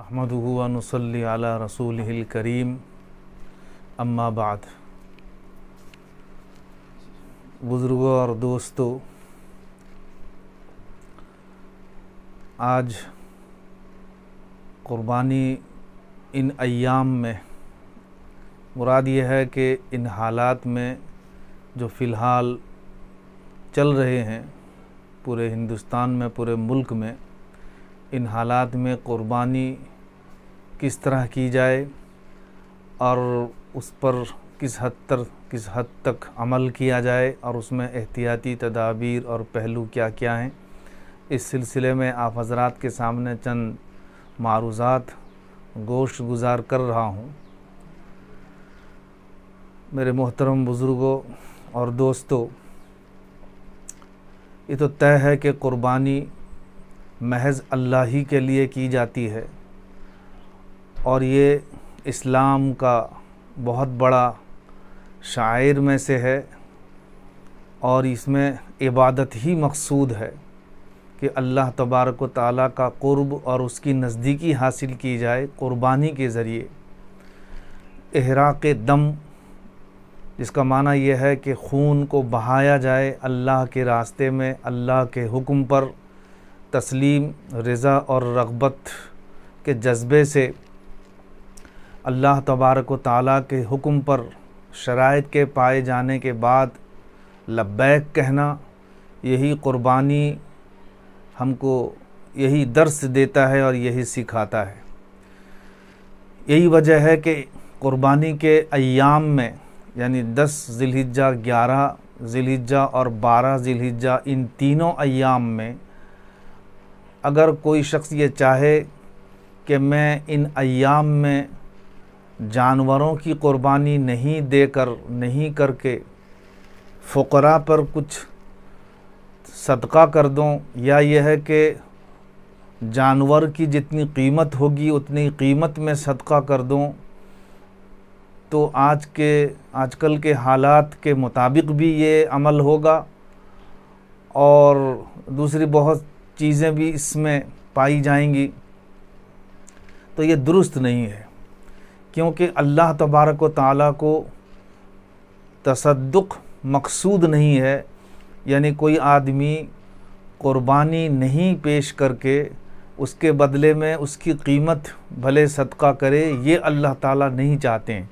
अहमदनसली आला रसूल करीम अम्माबाद बुज़ुर्गों और दोस्तों आज क़ुरबानी इन अयाम में मुराद ये है कि इन हालात में जो फ़िलहाल चल रहे हैं पूरे हिंदुस्तान में पूरे मुल्क में इन हालात में क़ुरबानी किस तरह की जाए और उस पर किस हद तक किस हद तक अमल किया जाए और उसमें एहतियाती तदाबीर और पहलू क्या क्या हैं इस सिलसिले में आप हजरात के सामने चंद मारूज़ात गोश्त गुजार कर रहा हूँ मेरे मोहतरम बुज़ुर्गों और दोस्तों ये तो तय है कि कुर्बानी महज अल्लाह ही के लिए की जाती है और ये इस्लाम का बहुत बड़ा शायर में से है और इसमें इबादत ही मकसूद है कि अल्लाह तबारक ताली का कुर्ब और उसकी नज़दीकी हासिल की जाए क़ुरबानी के ज़रिए अहराक दम जिसका माना यह है कि खून को बहाया जाए अल्लाह के रास्ते में अल्लाह के हुक्म पर तस्लीम रज़ा और रगबत के जज्बे से अल्लाह तबारक ताला के हुक्म पर शरात के पाए जाने के बाद लब्बैक कहना यही क़ुरबानी हमको यही दर्स देता है और यही सिखाता है यही वजह है कि क़ुरबानी के अयाम में यानी दस ज़िलहिजा ग्यारह ज़िलहिजा और बारह ज़िलहिजा इन तीनों अयाम में अगर कोई शख्स ये चाहे कि मैं इन अयाम में जानवरों की क़ुरबानी नहीं देकर नहीं करके फ़करा पर कुछ सदका कर दूँ या यह है कि जानवर की जितनी कीमत होगी उतनी कीमत में सदका कर दूँ तो आज के आजकल के हालात के मुताबिक भी ये अमल होगा और दूसरी बहुत चीज़ें भी इसमें पाई जाएंगी तो ये दुरुस्त नहीं है क्योंकि अल्लाह तबारक व ताली को तसदुक मकसूद नहीं है यानी कोई आदमी क़ुरबानी नहीं पेश करके उसके बदले में उसकी कीमत भले सदका करे ये अल्लाह ताला नहीं चाहते हैं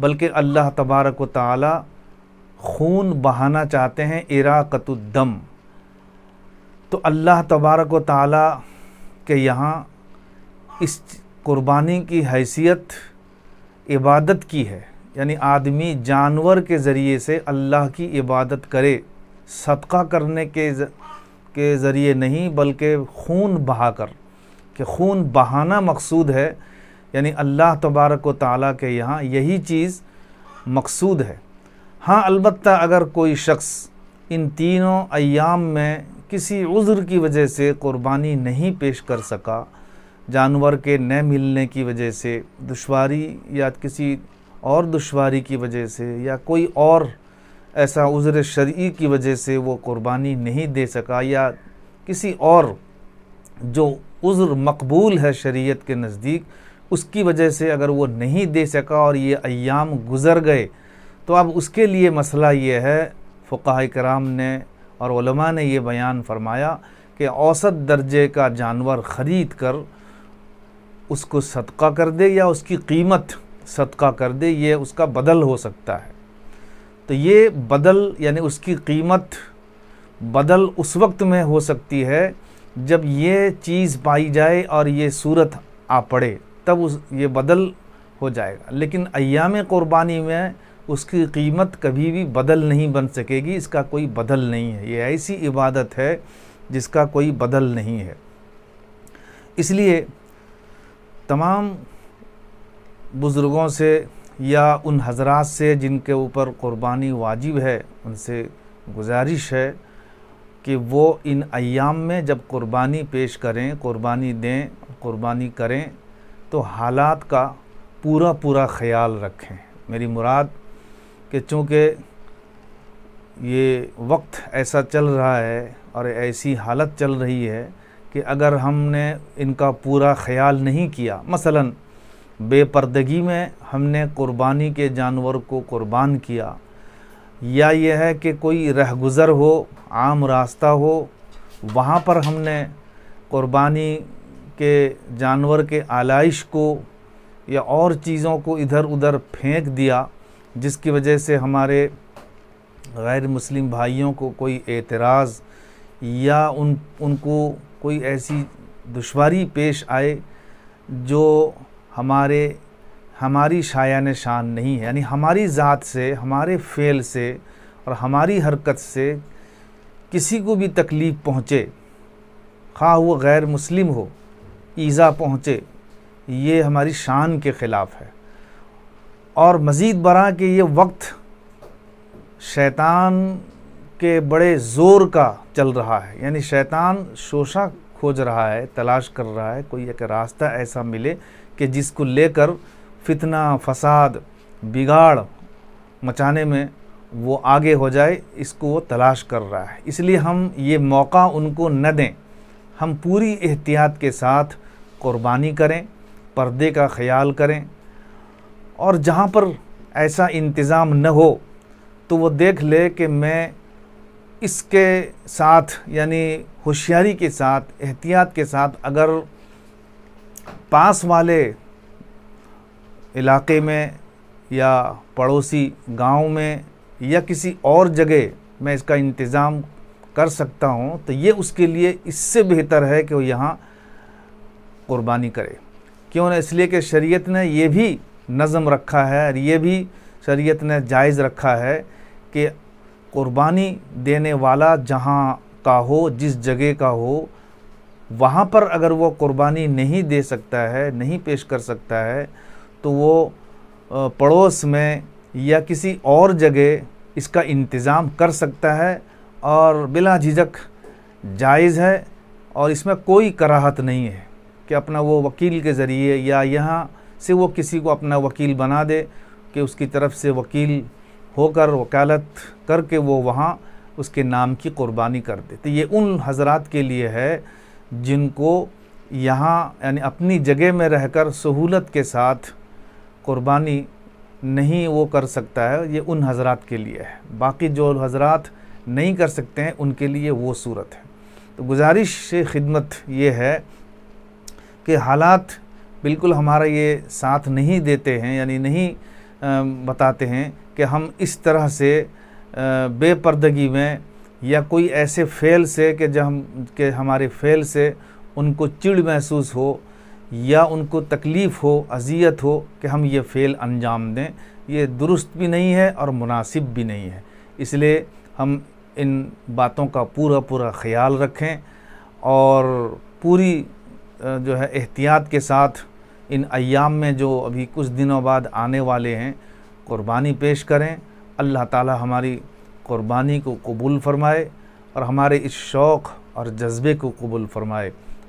बल्कि अल्लाह तबारक व ताली खून बहाना चाहते हैं इराकतुद्दम तो अल्लाह तबारक ताला के यहाँ इस कुर्बानी की हैसियत इबादत की है यानी आदमी जानवर के ज़रिए से अल्लाह की इबादत करे सदका करने के ज़, के ज़रिए नहीं बल्कि खून बहा कर कि खून बहाना मकसूद है यानी अल्लाह तबारक व ताली के यहाँ यही चीज़ मकसूद है हाँ अलबत् अगर कोई शख्स इन तीनों अयाम में किसी उज़्र की वजह से क़ुरबानी नहीं पेश कर सका जानवर के न मिलने की वजह से दुशारी या किसी और दुशारी की वजह से या कोई और ऐसा उज़र शरी की वजह से वो क़ुरबानी नहीं दे सका या किसी और जो उज़्र मकबूल है शरीयत के नज़दीक उसकी वजह से अगर वो नहीं दे सका और ये अयाम गुज़र गए तो अब उसके लिए मसला ये है फ़ुकाह कराम ने और ने यह बयान फरमाया कि औसत दर्जे का जानवर ख़रीद कर उसको सदका कर दे या उसकी कीमत सदका कर दे ये उसका बदल हो सकता है तो ये बदल यानी उसकी कीमत बदल उस वक्त में हो सकती है जब ये चीज़ पाई जाए और ये सूरत आ पड़े तब उस ये बदल हो जाएगा लेकिन अयाम क़ुरबानी में उसकी कीमत कभी भी बदल नहीं बन सकेगी इसका कोई बदल नहीं है ये ऐसी इबादत है जिसका कोई बदल नहीं है इसलिए तमाम बुज़ुर्गों से या उन हजरात से जिनके ऊपर क़ुरबानी वाजिब है उनसे गुजारिश है कि वो इन अयाम में जब क़ुरबानी पेश करें क़ुरबानी दें क़ुरबानी करें तो हालात का पूरा पूरा ख्याल रखें मेरी मुराद कि चूँकि ये वक्त ऐसा चल रहा है और ऐसी हालत चल रही है कि अगर हमने इनका पूरा ख्याल नहीं किया मसलन बेपर्दगी में हमने कुर्बानी के जानवर को कुर्बान किया या यह है कि कोई रह गुज़र हो आम रास्ता हो वहाँ पर हमने कुर्बानी के जानवर के आलाइश को या और चीज़ों को इधर उधर फेंक दिया जिसकी वजह से हमारे गैर मुस्लिम भाइयों को कोई एतराज़ या उन उनको कोई ऐसी दुशारी पेश आए जो हमारे हमारी शायान शान नहीं है यानी हमारी ज़ात से हमारे फ़ेल से और हमारी हरकत से किसी को भी तकलीफ़ पहुँचे खा वो गैर मुस्लिम हो ईज़ा पहुँचे ये हमारी शान के ख़िलाफ़ है और मज़ीद बरा कि ये वक्त शैतान के बड़े ज़ोर का चल रहा है यानी शैतान शोशा खोज रहा है तलाश कर रहा है कोई एक रास्ता ऐसा मिले कि जिसको लेकर फितना फसाद बिगाड़ मचाने में वो आगे हो जाए इसको वो तलाश कर रहा है इसलिए हम ये मौका उनको न दें हम पूरी एहतियात के साथ क़ुरबानी करें पर्दे का ख्याल करें और जहाँ पर ऐसा इंतज़ाम न हो तो वो देख ले कि मैं इसके साथ यानी होशियारी के साथ एहतियात के साथ अगर पास वाले इलाके में या पड़ोसी गांव में या किसी और जगह मैं इसका इंतज़ाम कर सकता हूं तो ये उसके लिए इससे बेहतर है कि वो यहाँ क़ुरबानी करे क्यों ना इसलिए कि शरीयत ने यह भी नज़म रखा है और ये भी शरीयत ने जायज़ रखा है कि कुर्बानी देने वाला जहाँ का हो जिस जगह का हो वहाँ पर अगर वो क़ुरबानी नहीं दे सकता है नहीं पेश कर सकता है तो वो पड़ोस में या किसी और जगह इसका इंतज़ाम कर सकता है और बिला झिझक जायज़ है और इसमें कोई कराहत नहीं है कि अपना वो वकील के ज़रिए या यहाँ से वो किसी को अपना वकील बना दे कि उसकी तरफ से वकील होकर वकालत करके वो वहाँ उसके नाम की क़ुरबानी कर दे तो ये उन हजरात के लिए है जिनको यहाँ यानी अपनी जगह में रहकर सहूलत के साथ क़ुरबानी नहीं वो कर सकता है ये उन हजरात के लिए है बाकी जो हजरात नहीं कर सकते हैं उनके लिए वो सूरत है तो गुजारिश से खिदमत ये है कि हालात बिल्कुल हमारा ये साथ नहीं देते हैं यानी नहीं बताते हैं कि हम इस तरह से बेपर्दगी में या कोई ऐसे फेल से कि जब हम के हमारे फेल से उनको चिड़ महसूस हो या उनको तकलीफ़ हो अजियत हो कि हम ये फ़ेल अंजाम दें ये दुरुस्त भी नहीं है और मुनासिब भी नहीं है इसलिए हम इन बातों का पूरा पूरा ख्याल रखें और पूरी जो है एहतियात के साथ इन अयाम में जो अभी कुछ दिनों बाद आने वाले हैं क़ुरबानी पेश करें अल्लाह ताला हमारी क़ुरबानी को कबूल फरमाए और हमारे इस शौक़ और जज्बे को कबूल फरमाए